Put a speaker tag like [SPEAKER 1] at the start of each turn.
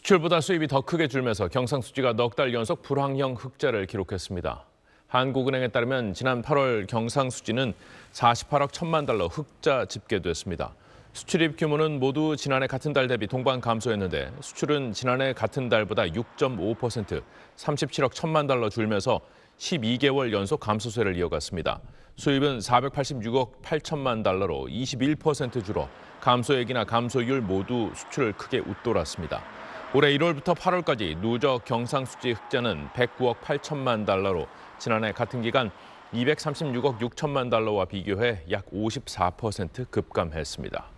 [SPEAKER 1] 수출보다 수입이 더 크게 줄면서 경상수지가 넉 달 연속 불황형 흑자를 기록했습니다. 한국은행에 따르면 지난 8월 경상수지는 48억 1천만 달러 흑자 집계됐습니다. 수출입 규모는 모두 지난해 같은 달 대비 동반 감소했는데 수출은 지난해 같은 달보다 6.5%, 37억 1천만 달러 줄면서 12개월 연속 감소세를 이어갔습니다. 수입은 486억 8천만 달러로 21% 줄어 감소액이나 감소율 모두 수출을 크게 웃돌았습니다. 올해 1월부터 8월까지 누적 경상수지 흑자는 109억 8천만 달러로 지난해 같은 기간 236억 6천만 달러와 비교해 약 54% 급감했습니다.